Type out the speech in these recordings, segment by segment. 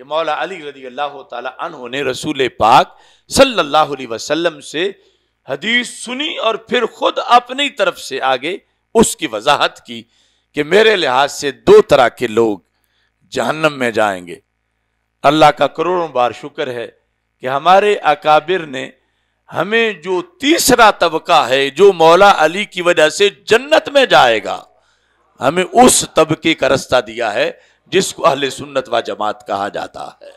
कि मौला अली रजी अल्लाह तहो ने रसूल पाक सल्लल्लाहु अलैहि वसल्लम से हदीस सुनी और फिर खुद अपनी तरफ से आगे उसकी वजाहत की कि मेरे लिहाज से दो तरह के लोग जहन्नम में जाएंगे अल्लाह का करोड़ों बार शुक्र है कि हमारे अकाबिर ने हमें जो तीसरा तबका है जो मौला अली की वजह से जन्नत में जाएगा हमें उस तबके का रास्ता दिया है जिसको अहल सुन्नत व जमात कहा जाता है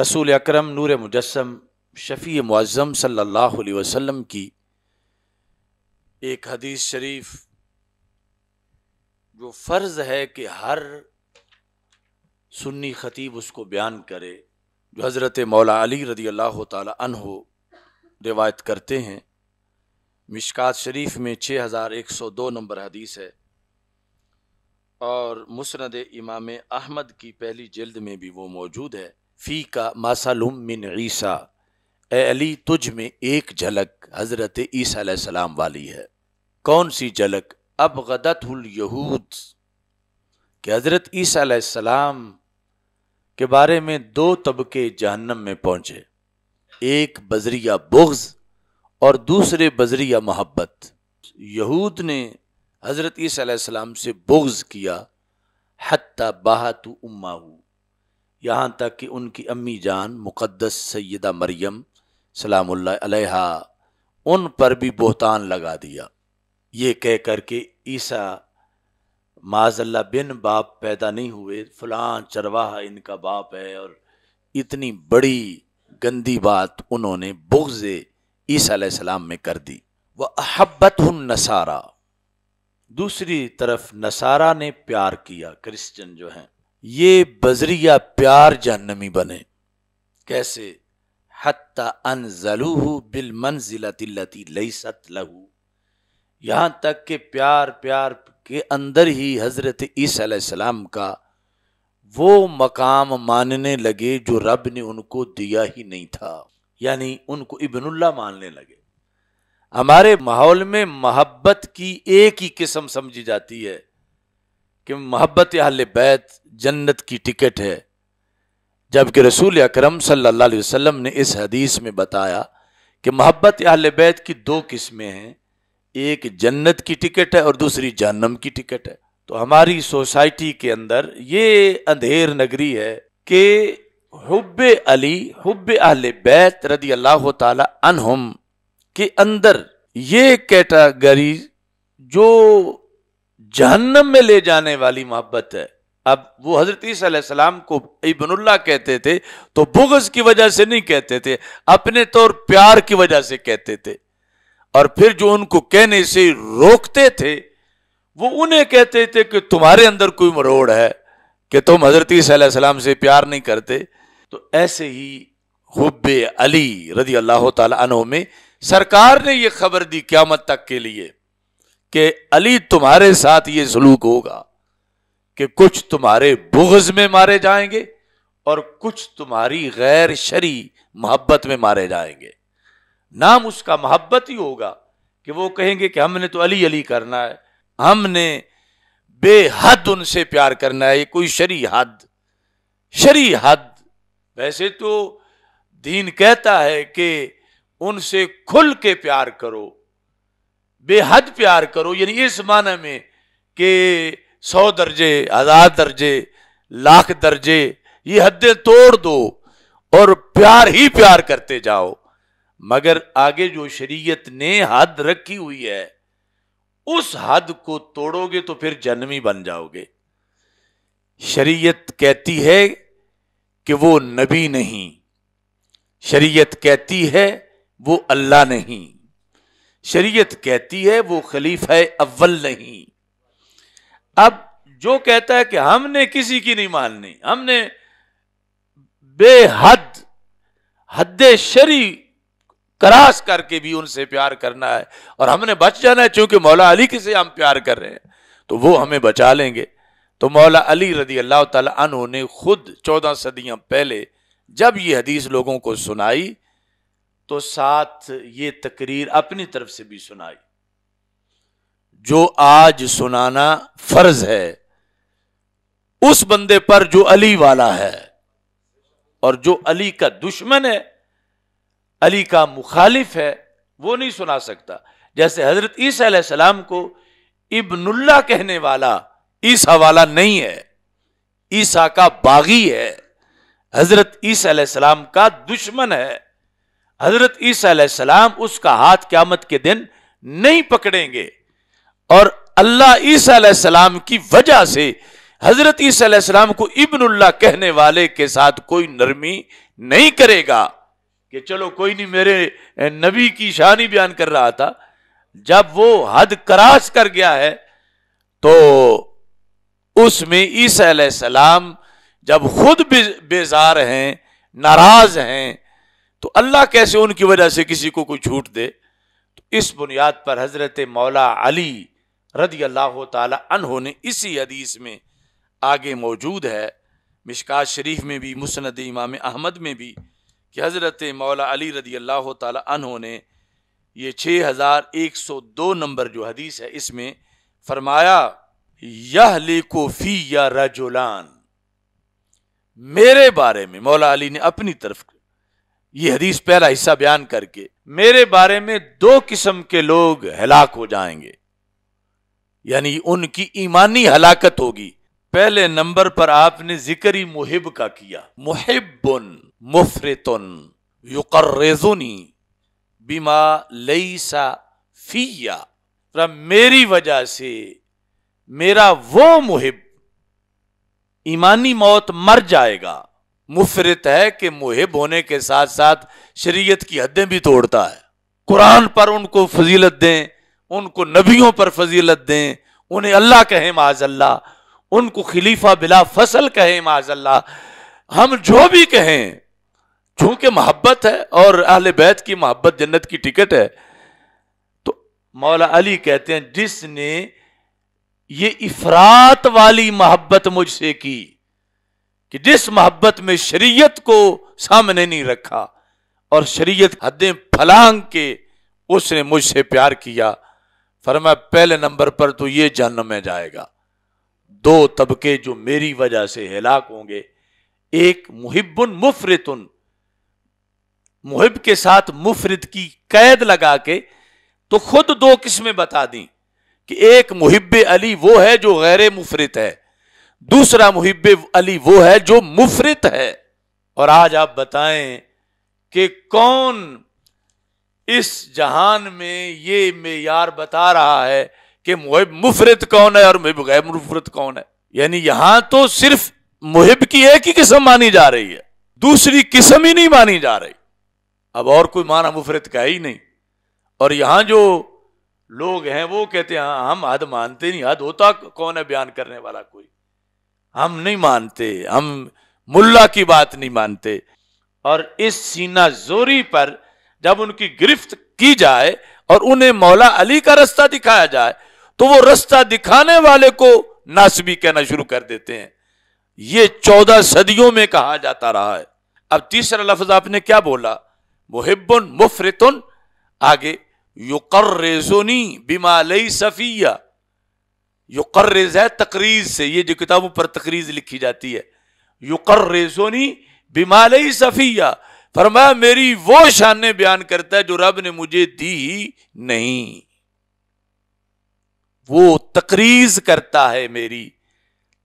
रसूल अक्रम नूर मुजस्म शफ़ी मुआज़म सल्ला वसम की एक हदीस शरीफ जो फ़र्ज़ है कि हर सुन्नी ख़तीब उसको बयान करे जो हज़रत मौला अली रदी अल्लाह हो रिवायत करते हैं मिशकात शरीफ में छः हज़ार एक सौ दो नंबर हदीस है और मुसरद इमाम अहमद की पहली जल्द में भी वो मौजूद है फ़ी का मासालुम मिन ईसा अली तुझ में एक झलक हज़रत ईसा सलाम वाली है कौन सी झलक अब यहूद कि हज़रत ईसी सलाम के बारे में दो तबके जहन्नम में पहुँचे एक बजरिया बुग्ज़ और दूसरे बजरिया मोहब्बत यहूद ने हज़रत ईसीम से बोग्ज़ किया हती बाहत उम्माऊ यहाँ तक कि उनकी अम्मी जान मुक़दस सैदा मरियम सलाम उन पर भी बोहतान लगा दिया ये कह कर के ईसा माजल्ला बिन बाप पैदा नहीं हुए फलां चरवाहा इनका बाप है और इतनी बड़ी गंदी बात उन्होंने बुग्ज़ ईसा सलाम में कर दी वह अहब्बत नसारा दूसरी तरफ नसारा ने प्यार किया क्रिश्चियन जो हैं ये बजरिया प्यार जहनमी बने कैसे हत्ता अनजलूह बिल लई सत लहू यहाँ तक के प्यार प्यार के अंदर ही हज़रत ईसीम का वो मकाम मानने लगे जो रब ने उनको दिया ही नहीं था यानी उनको इबनुल्ला मानने लगे हमारे माहौल में मोहब्बत की एक ही किस्म समझी जाती है कि मोहब्बत अहल बैत जन्नत की टिकट है जबकि रसूल अकरम सल्लल्लाहु अलैहि वसल्लम ने इस हदीस में बताया कि मोहब्बत अहल बैत की दो किस्में हैं एक जन्नत की टिकट है और दूसरी जहनम की टिकट है तो हमारी सोसाइटी के अंदर ये अंधेर नगरी है कि हुब अली हुब अहल बैत रदी अल्लाह तहम के अंदर ये कैटागरी जो जहन्नम में ले जाने वाली मोहब्बत है अब वो हजरत सलाम को इबनुल्ला कहते थे तो बुगज की वजह से नहीं कहते थे अपने तौर प्यार की वजह से कहते थे और फिर जो उनको कहने से रोकते थे वो उन्हें कहते थे कि तुम्हारे अंदर कोई मरोड़ है कि तुम हजरत सलाम से प्यार नहीं करते तो ऐसे ही हुब्बे अली रजी अल्लाह तला में सरकार ने यह खबर दी क्यामत तक के लिए कि अली तुम्हारे साथ ये सलूक होगा कि कुछ तुम्हारे बुगज में मारे जाएंगे और कुछ तुम्हारी गैर शरी मोहब्बत में मारे जाएंगे नाम उसका मोहब्बत ही होगा कि वो कहेंगे कि हमने तो अली अली करना है हमने बेहद उनसे प्यार करना है ये कोई शरी हद शरी हद वैसे तो दीन कहता है कि उनसे खुल के प्यार करो बेहद प्यार करो यानी इस माने में कि सौ दर्जे हजार दर्जे लाख दर्जे ये हदें तोड़ दो और प्यार ही प्यार करते जाओ मगर आगे जो शरीयत ने हद रखी हुई है उस हद को तोड़ोगे तो फिर जन्मी बन जाओगे शरीयत कहती है कि वो नबी नहीं शरीयत कहती है वो अल्लाह नहीं शरीयत कहती है वो खलीफ है अव्वल नहीं अब जो कहता है कि हमने किसी की नहीं माननी हमने बेहद हद शरी करास करके भी उनसे प्यार करना है और हमने बच जाना है चूंकि मौला अली किसे से हम प्यार कर रहे हैं तो वो हमें बचा लेंगे तो मौला अली रदी अल्लाह तन ने खुद चौदह सदियां पहले जब ये हदीस लोगों को सुनाई तो साथ ये तकरीर अपनी तरफ से भी सुनाई जो आज सुनाना फर्ज है उस बंदे पर जो अली वाला है और जो अली का दुश्मन है अली का मुखालिफ है वो नहीं सुना सकता जैसे हजरत ईसा सलाम को इब्नुल्ला कहने वाला ईसा वाला नहीं है ईसा का बागी है हजरत ईसा सलाम का दुश्मन है हजरत ईसीम उसका हाथ क्यामत के दिन नहीं पकड़ेंगे और अल्लाह ईसीम की वजह से हजरत ईसीम को इबनुल्ला कहने वाले के साथ कोई नरमी नहीं करेगा कि चलो कोई नहीं मेरे नबी की शानी बयान कर रहा था जब वो हद करास कर गया है तो उसमें ईसा सलाम जब खुद बेजार हैं नाराज हैं तो अल्लाह कैसे उनकी वजह से किसी को कोई छूट दे तो इस बुनियाद पर हज़रत मौला अली रदी अल्लाह तहों ने इसी हदीस में आगे मौजूद है मिशका शरीफ में भी मुसनद इमाम अहमद में भी कि हज़रत मौला अली रदी अल्लाह तहों ने ये छः हज़ार एक सौ दो नंबर जो हदीस है इसमें फरमाया यह लेको फी या रजोलान मेरे बारे में मौला अली ने अपनी तरफ ये हदीस पहला हिस्सा बयान करके मेरे बारे में दो किस्म के लोग हलाक हो जाएंगे यानी उनकी ईमानी हलाकत होगी पहले नंबर पर आपने जिक्र ही मुहिब का किया मुहिबुन मुफरतुन युकर्रेजुनी लई सा फिया तो मेरी वजह से मेरा वो मुहिब ईमानी मौत मर जाएगा मुफरत है कि मुहिब होने के साथ साथ शरीयत की हदें भी तोड़ता है कुरान पर उनको फजीलत दें उनको नबियों पर फजीलत दें उन्हें अल्लाह कहे माजल्ला उनको खलीफा बिला फसल कहे माजल्ला हम जो भी कहें चूंकि मोहब्बत है और अहल बैत की मोहब्बत जन्नत की टिकट है तो मौला अली कहते हैं जिसने ये इफरात वाली मोहब्बत मुझसे की कि जिस मोहब्बत में शरीयत को सामने नहीं रखा और शरीयत हदें फलांग के उसने मुझसे प्यार किया फरमा पहले नंबर पर तो ये जन्म में जाएगा दो तबके जो मेरी वजह से हिलाक होंगे एक मुहिबन मुफरत मुहिब के साथ मुफरत की कैद लगा के तो खुद दो किस्में बता दी कि एक मुहिब अली वो है जो गैर मुफरत है दूसरा मुहिब अली वो है जो मुफरत है और आज आप बताएं कि कौन इस जहान में ये मेयार बता रहा है कि मुहिब मुफरत कौन है और मुहिब गैर मुफरत कौन है यानी यहां तो सिर्फ मुहिब की एक ही किस्म मानी जा रही है दूसरी किस्म ही नहीं मानी जा रही अब और कोई माना मुफरत का ही नहीं और यहां जो लोग हैं वो कहते हैं हाँ, हम हद मानते नहीं हद होता कौन है बयान करने वाला कोई हम नहीं मानते हम मुल्ला की बात नहीं मानते और इस सीना जोरी पर जब उनकी गिरफ्त की जाए और उन्हें मौला अली का रास्ता दिखाया जाए तो वो रास्ता दिखाने वाले को नासबी कहना शुरू कर देते हैं ये चौदह सदियों में कहा जाता रहा है अब तीसरा लफ्ज आपने क्या बोला मुहिबन मुफरतन आगे युकर बीमा लई सफिया युकर्रेज है तकरीज से ये जो किताबों पर तकरीज लिखी जाती है युकर्रेजोनी बीमालई सफ़िया फरमाया मेरी वो शान बयान करता है जो रब ने मुझे दी नहीं वो तकरीज करता है मेरी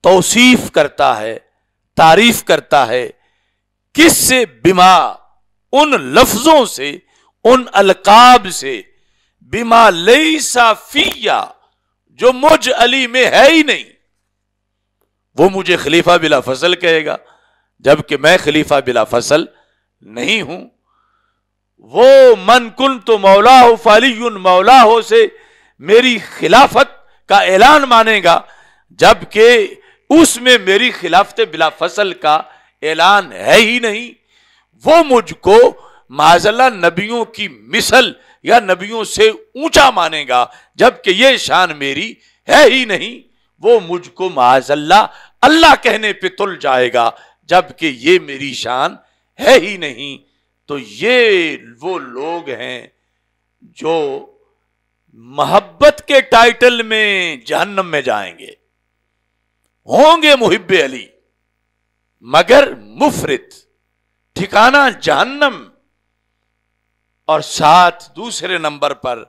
तोसीफ करता है तारीफ करता है किस से बिमा उन लफ्जों से उन अलकाब से बिमा लई साफिया जो मुझ अली में है ही नहीं वो मुझे खलीफा बिला फसल कहेगा जबकि मैं खलीफा बिला फसल नहीं हूं वो मन कुन तो मौला हो फाली मौला हो से मेरी खिलाफत का ऐलान मानेगा जबकि उसमें मेरी खिलाफत बिला फसल का ऐलान है ही नहीं वो मुझको माजला नबियों की मिसल या नबियों से ऊंचा मानेगा जबकि ये शान मेरी है ही नहीं वो मुझको माजल्ला अल्लाह कहने पे तुल जाएगा जबकि ये मेरी शान है ही नहीं तो ये वो लोग हैं जो मोहब्बत के टाइटल में जहन्नम में जाएंगे होंगे मुहिब अली मगर मुफरत ठिकाना जहन्नम और साथ दूसरे नंबर पर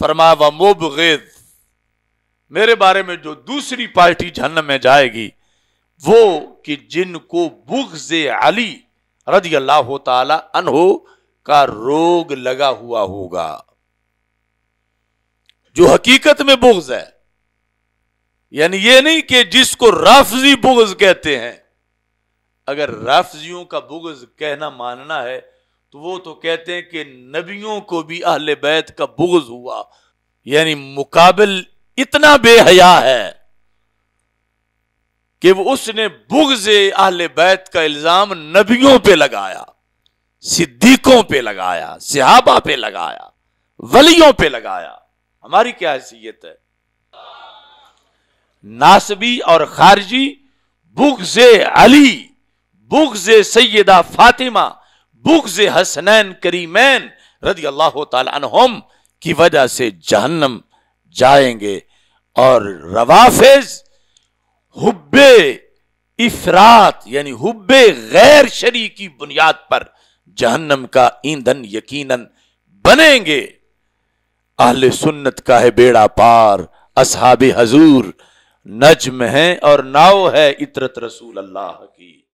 फरमा व मुबगद मेरे बारे में जो दूसरी पार्टी झन में जाएगी वो कि जिनको बुग्ज अली रदी अल्लाह तहो का रोग लगा हुआ होगा जो हकीकत में बुग्ज है यानी ये नहीं कि जिसको राफजी बुग्ज कहते हैं अगर राफजियों का बुग्ज कहना मानना है तो वो तो कहते हैं कि नबियों को भी अहल बैत का बुगज हुआ यानी मुकाबल इतना बेहया है कि वो उसने बुगज अहल बैत का इल्जाम नबियों पे लगाया सिद्दीकों पे लगाया सिहाबा पे लगाया वलियों पे लगाया हमारी क्या हैसियत है नासबी और खारजी बुगज अली बुगज सैदा फातिमा बुग्ज हसनैन करीमैन रदी अल्लाह तम की वजह से जहन्नम जाएंगे और रवाफिज हुब्बे इफरात यानी हुब्बे गैर शरी की बुनियाद पर जहन्नम का ईंधन यकीनन बनेंगे अहले सुन्नत का है बेड़ा पार असहाब हजूर नजम है और नाव है इतरत रसूल अल्लाह की